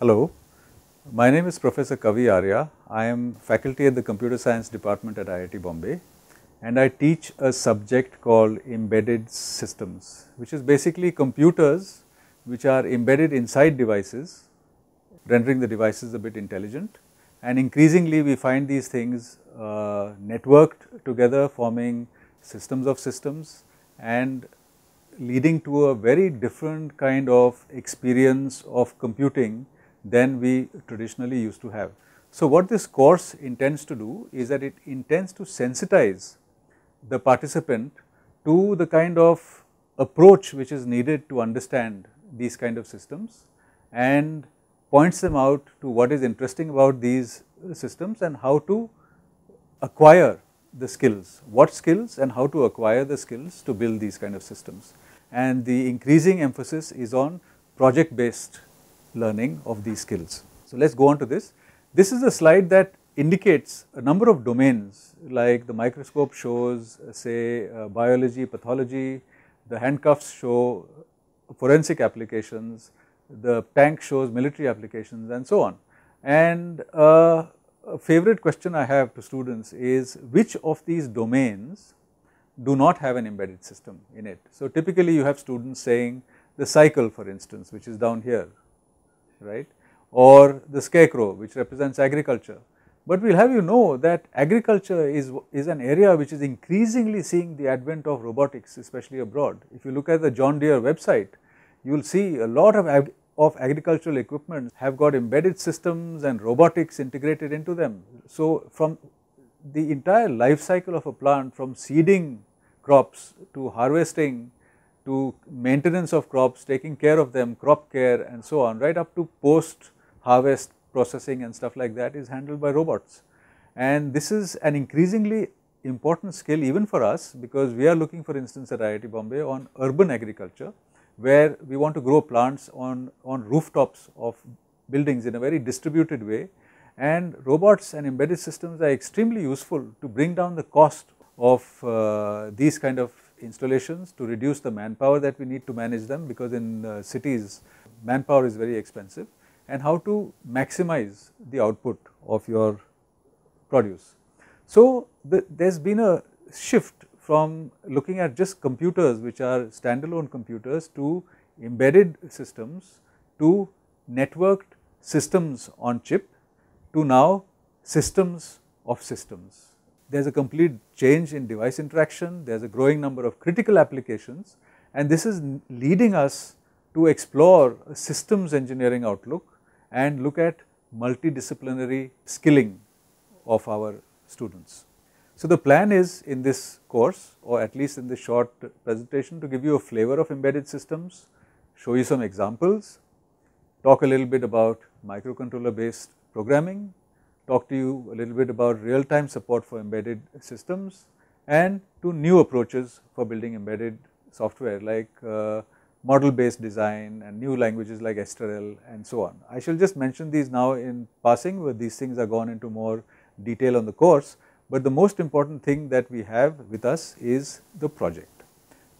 Hello, my name is Professor Kavi Arya. I am faculty at the Computer Science Department at IIT Bombay and I teach a subject called embedded systems which is basically computers which are embedded inside devices rendering the devices a bit intelligent and increasingly we find these things uh, networked together forming systems of systems and leading to a very different kind of experience of computing than we traditionally used to have. So, what this course intends to do is that it intends to sensitize the participant to the kind of approach which is needed to understand these kind of systems and points them out to what is interesting about these systems and how to acquire the skills, what skills and how to acquire the skills to build these kind of systems. And the increasing emphasis is on project based learning of these skills. So, let us go on to this. This is a slide that indicates a number of domains like the microscope shows uh, say uh, biology, pathology, the handcuffs show forensic applications, the tank shows military applications and so on. And uh, a favorite question I have to students is which of these domains do not have an embedded system in it. So, typically you have students saying the cycle for instance which is down here right or the scarecrow which represents agriculture. But we will have you know that agriculture is, is an area which is increasingly seeing the advent of robotics especially abroad. If you look at the John Deere website, you will see a lot of, ag of agricultural equipment have got embedded systems and robotics integrated into them. So, from the entire life cycle of a plant from seeding crops to harvesting to maintenance of crops, taking care of them, crop care and so on, right up to post harvest processing and stuff like that is handled by robots. And this is an increasingly important skill even for us because we are looking for instance at IIT Bombay on urban agriculture where we want to grow plants on, on rooftops of buildings in a very distributed way and robots and embedded systems are extremely useful to bring down the cost of uh, these kind of installations to reduce the manpower that we need to manage them because in uh, cities manpower is very expensive and how to maximize the output of your produce. So, the, there has been a shift from looking at just computers which are standalone computers to embedded systems to networked systems on chip to now systems of systems there is a complete change in device interaction, there is a growing number of critical applications and this is leading us to explore systems engineering outlook and look at multidisciplinary skilling of our students. So, the plan is in this course or at least in this short presentation to give you a flavor of embedded systems, show you some examples, talk a little bit about microcontroller based programming talk to you a little bit about real-time support for embedded systems and to new approaches for building embedded software like uh, model-based design and new languages like Esterel and so on. I shall just mention these now in passing where these things are gone into more detail on the course, but the most important thing that we have with us is the project.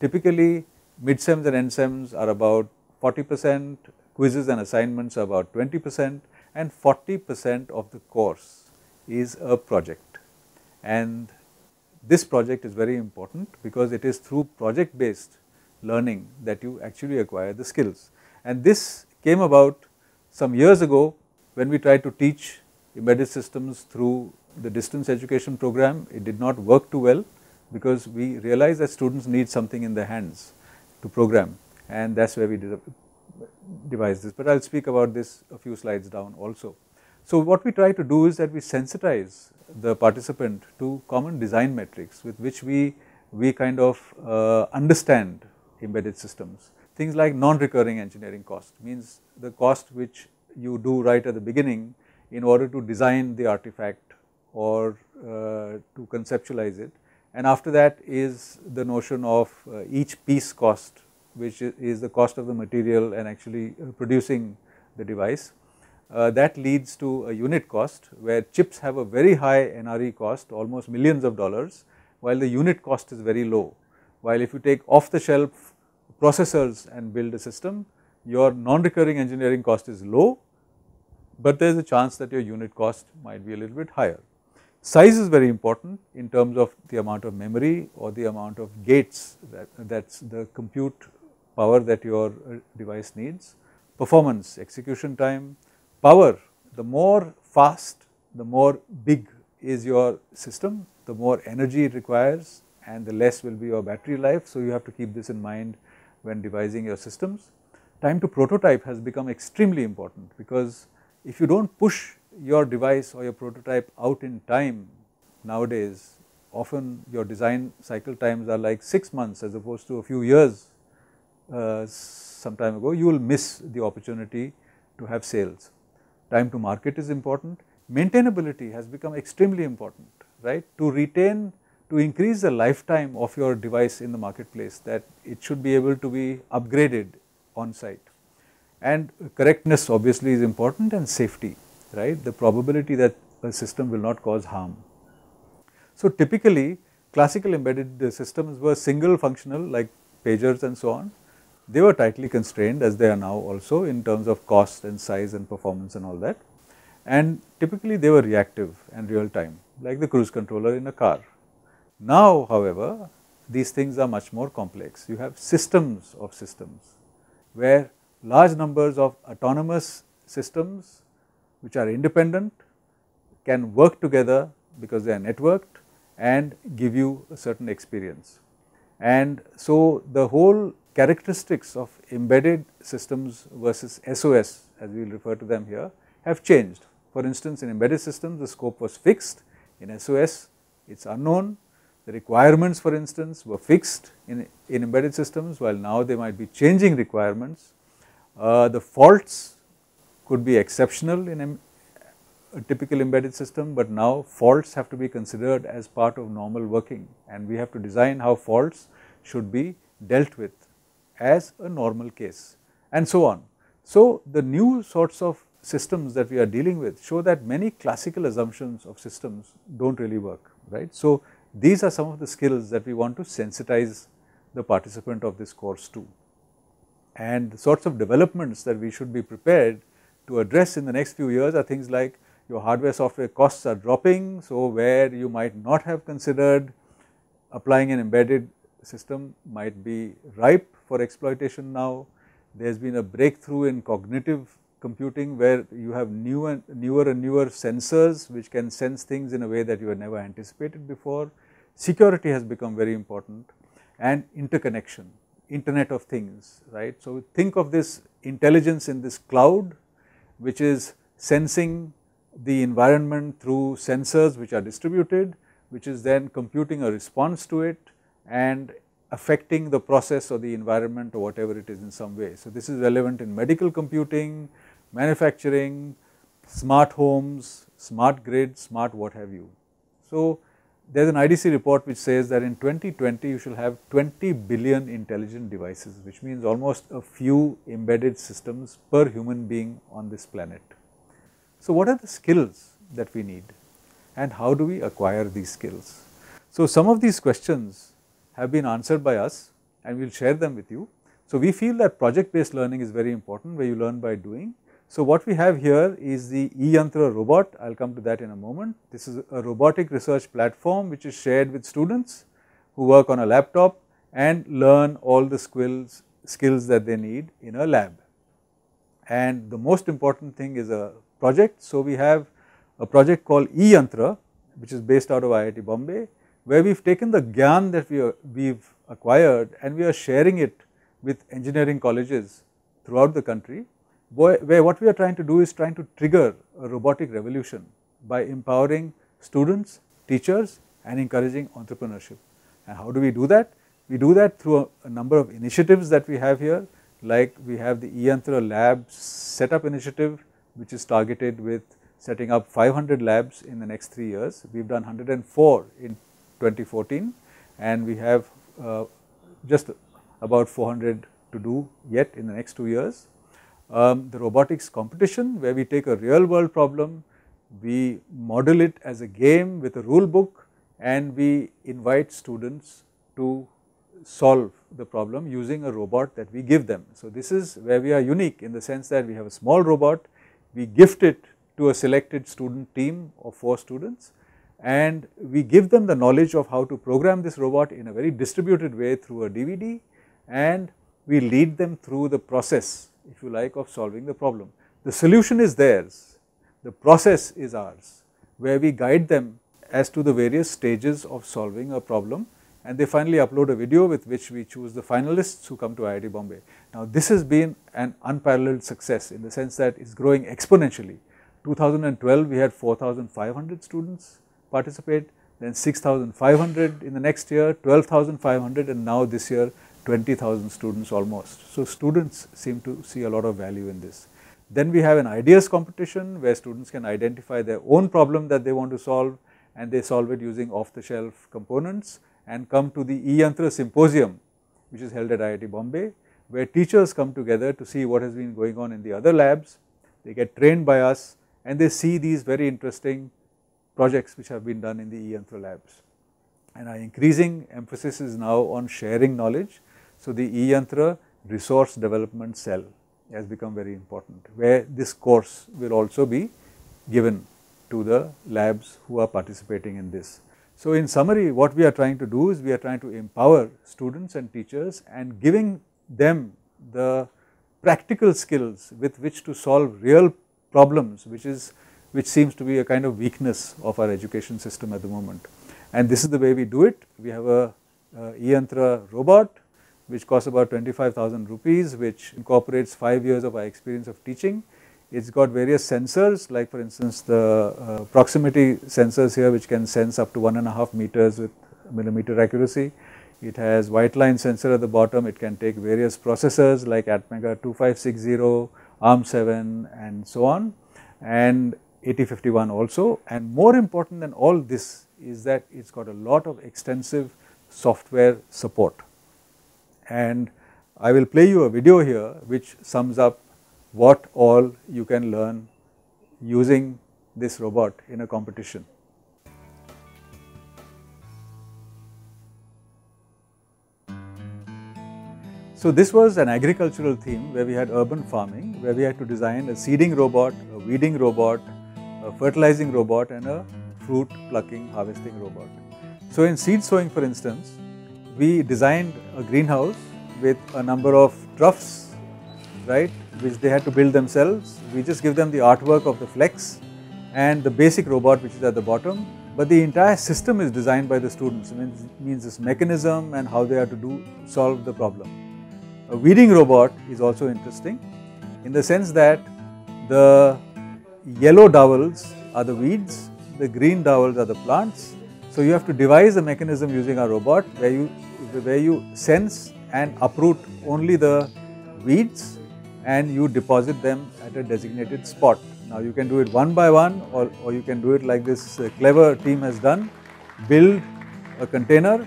Typically midsems and endsems are about 40 percent, quizzes and assignments are about 20 percent, and 40 percent of the course is a project. And this project is very important because it is through project based learning that you actually acquire the skills. And this came about some years ago when we tried to teach embedded systems through the distance education program. It did not work too well because we realized that students need something in their hands to program and that is where we devise this, but I will speak about this a few slides down also. So, what we try to do is that we sensitize the participant to common design metrics with which we, we kind of uh, understand embedded systems. Things like non-recurring engineering cost means the cost which you do right at the beginning in order to design the artifact or uh, to conceptualize it and after that is the notion of uh, each piece cost which is the cost of the material and actually uh, producing the device. Uh, that leads to a unit cost where chips have a very high NRE cost almost millions of dollars while the unit cost is very low. While if you take off the shelf processors and build a system your non-recurring engineering cost is low but there is a chance that your unit cost might be a little bit higher. Size is very important in terms of the amount of memory or the amount of gates that is the compute power that your uh, device needs, performance, execution time, power, the more fast, the more big is your system, the more energy it requires and the less will be your battery life. So, you have to keep this in mind when devising your systems. Time to prototype has become extremely important because if you do not push your device or your prototype out in time nowadays, often your design cycle times are like 6 months as opposed to a few years uh, some time ago, you will miss the opportunity to have sales. Time to market is important. Maintainability has become extremely important, right? To retain, to increase the lifetime of your device in the marketplace that it should be able to be upgraded on site. And correctness obviously is important and safety, right? The probability that a system will not cause harm. So typically classical embedded systems were single functional like pagers and so on they were tightly constrained as they are now also in terms of cost and size and performance and all that. And typically they were reactive and real time like the cruise controller in a car. Now however, these things are much more complex. You have systems of systems where large numbers of autonomous systems which are independent can work together because they are networked and give you a certain experience. And so the whole characteristics of embedded systems versus SOS as we will refer to them here have changed. For instance, in embedded systems the scope was fixed, in SOS it is unknown, the requirements for instance were fixed in, in embedded systems while now they might be changing requirements. Uh, the faults could be exceptional in a typical embedded system, but now faults have to be considered as part of normal working and we have to design how faults should be dealt with as a normal case and so on. So, the new sorts of systems that we are dealing with show that many classical assumptions of systems do not really work, right. So, these are some of the skills that we want to sensitize the participant of this course to and the sorts of developments that we should be prepared to address in the next few years are things like your hardware software costs are dropping. So, where you might not have considered applying an embedded system might be ripe for exploitation now. There has been a breakthrough in cognitive computing where you have new and newer and newer sensors which can sense things in a way that you had never anticipated before. Security has become very important and interconnection, internet of things, right. So, think of this intelligence in this cloud which is sensing the environment through sensors which are distributed, which is then computing a response to it and affecting the process or the environment or whatever it is in some way. So, this is relevant in medical computing, manufacturing, smart homes, smart grid, smart what have you. So, there is an IDC report which says that in 2020 you shall have 20 billion intelligent devices which means almost a few embedded systems per human being on this planet. So, what are the skills that we need and how do we acquire these skills? So, some of these questions have been answered by us and we will share them with you. So, we feel that project based learning is very important where you learn by doing. So, what we have here is the eYantra robot, I will come to that in a moment. This is a robotic research platform which is shared with students who work on a laptop and learn all the skills, skills that they need in a lab. And the most important thing is a project. So, we have a project called eYantra which is based out of IIT Bombay where we have taken the gyan that we, are, we have acquired and we are sharing it with engineering colleges throughout the country, where what we are trying to do is trying to trigger a robotic revolution by empowering students, teachers and encouraging entrepreneurship. And how do we do that? We do that through a, a number of initiatives that we have here like we have the eYantra lab setup initiative which is targeted with setting up 500 labs in the next 3 years. We have done 104 in 2014 and we have uh, just about 400 to do yet in the next two years. Um, the robotics competition where we take a real world problem, we model it as a game with a rule book and we invite students to solve the problem using a robot that we give them. So, this is where we are unique in the sense that we have a small robot, we gift it to a selected student team of 4 students and we give them the knowledge of how to program this robot in a very distributed way through a DVD and we lead them through the process if you like of solving the problem. The solution is theirs, the process is ours where we guide them as to the various stages of solving a problem and they finally upload a video with which we choose the finalists who come to IIT Bombay. Now this has been an unparalleled success in the sense that it is growing exponentially. 2012 we had 4500 students, participate, then 6,500 in the next year, 12,500 and now this year 20,000 students almost. So students seem to see a lot of value in this. Then we have an ideas competition where students can identify their own problem that they want to solve and they solve it using off the shelf components and come to the E-Yantra symposium which is held at IIT Bombay where teachers come together to see what has been going on in the other labs. They get trained by us and they see these very interesting projects which have been done in the e labs. And our increasing emphasis is now on sharing knowledge. So the e resource development cell has become very important where this course will also be given to the labs who are participating in this. So in summary what we are trying to do is we are trying to empower students and teachers and giving them the practical skills with which to solve real problems which is which seems to be a kind of weakness of our education system at the moment. And this is the way we do it. We have a uh, e robot which costs about 25,000 rupees which incorporates 5 years of our experience of teaching. It's got various sensors like for instance the uh, proximity sensors here which can sense up to one and a half meters with millimeter accuracy. It has white line sensor at the bottom, it can take various processors like Atmega 2560, ARM7 and so on and 8051 also and more important than all this is that it has got a lot of extensive software support. And I will play you a video here which sums up what all you can learn using this robot in a competition. So this was an agricultural theme where we had urban farming, where we had to design a seeding robot, a weeding robot, a fertilizing robot and a fruit plucking harvesting robot. So in seed sowing for instance, we designed a greenhouse with a number of troughs, right, which they had to build themselves. We just give them the artwork of the flex and the basic robot which is at the bottom. But the entire system is designed by the students. It means, means this mechanism and how they are to do solve the problem. A weeding robot is also interesting in the sense that the yellow dowels are the weeds, the green dowels are the plants. So you have to devise a mechanism using our robot where you, where you sense and uproot only the weeds and you deposit them at a designated spot. Now you can do it one by one or, or you can do it like this uh, clever team has done, build a container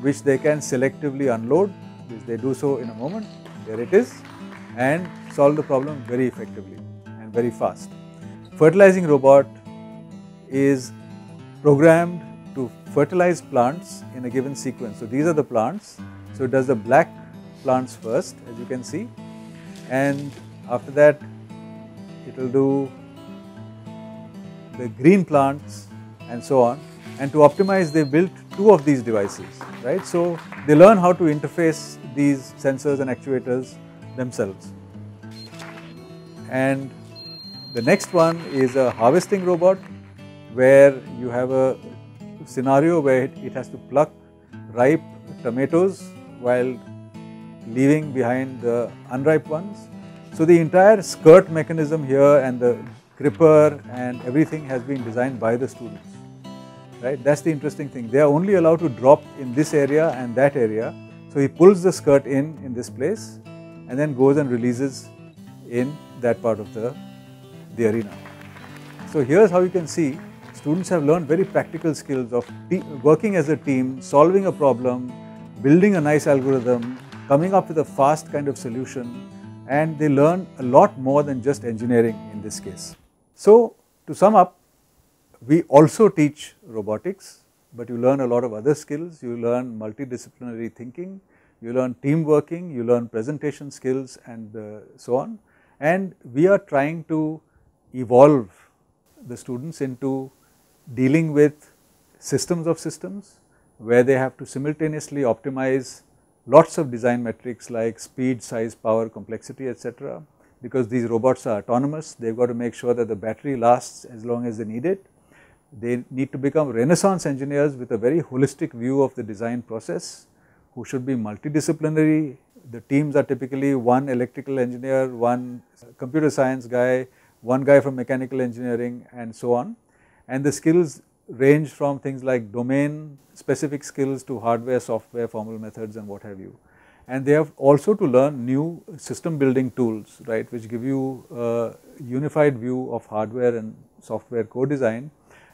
which they can selectively unload, which they do so in a moment, there it is and solve the problem very effectively and very fast fertilizing robot is programmed to fertilize plants in a given sequence. So these are the plants. So it does the black plants first, as you can see, and after that, it will do the green plants and so on. And to optimize, they built two of these devices, right? So they learn how to interface these sensors and actuators themselves. And the next one is a harvesting robot where you have a scenario where it has to pluck ripe tomatoes while leaving behind the unripe ones. So the entire skirt mechanism here and the gripper and everything has been designed by the students. Right? That's the interesting thing. They are only allowed to drop in this area and that area. So he pulls the skirt in in this place and then goes and releases in that part of the the arena. So here's how you can see students have learned very practical skills of working as a team, solving a problem, building a nice algorithm, coming up with a fast kind of solution and they learn a lot more than just engineering in this case. So to sum up, we also teach robotics but you learn a lot of other skills, you learn multidisciplinary thinking, you learn team working, you learn presentation skills and uh, so on. And we are trying to evolve the students into dealing with systems of systems where they have to simultaneously optimize lots of design metrics like speed, size, power, complexity etc. Because these robots are autonomous, they have got to make sure that the battery lasts as long as they need it. They need to become renaissance engineers with a very holistic view of the design process who should be multidisciplinary. The teams are typically one electrical engineer, one computer science guy, one guy from mechanical engineering and so on. And the skills range from things like domain specific skills to hardware, software, formal methods and what have you. And they have also to learn new system building tools, right, which give you a unified view of hardware and software co-design.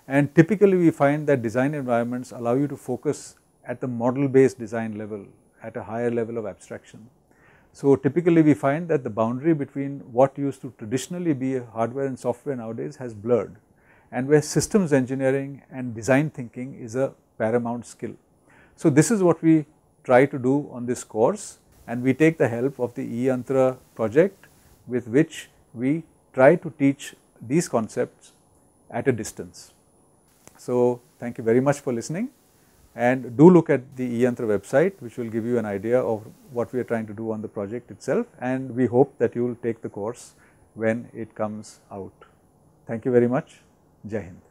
And typically we find that design environments allow you to focus at the model based design level at a higher level of abstraction. So typically we find that the boundary between what used to traditionally be hardware and software nowadays has blurred and where systems engineering and design thinking is a paramount skill. So this is what we try to do on this course and we take the help of the eYantra project with which we try to teach these concepts at a distance. So thank you very much for listening and do look at the eYantra website which will give you an idea of what we are trying to do on the project itself and we hope that you will take the course when it comes out. Thank you very much. Jai Hind.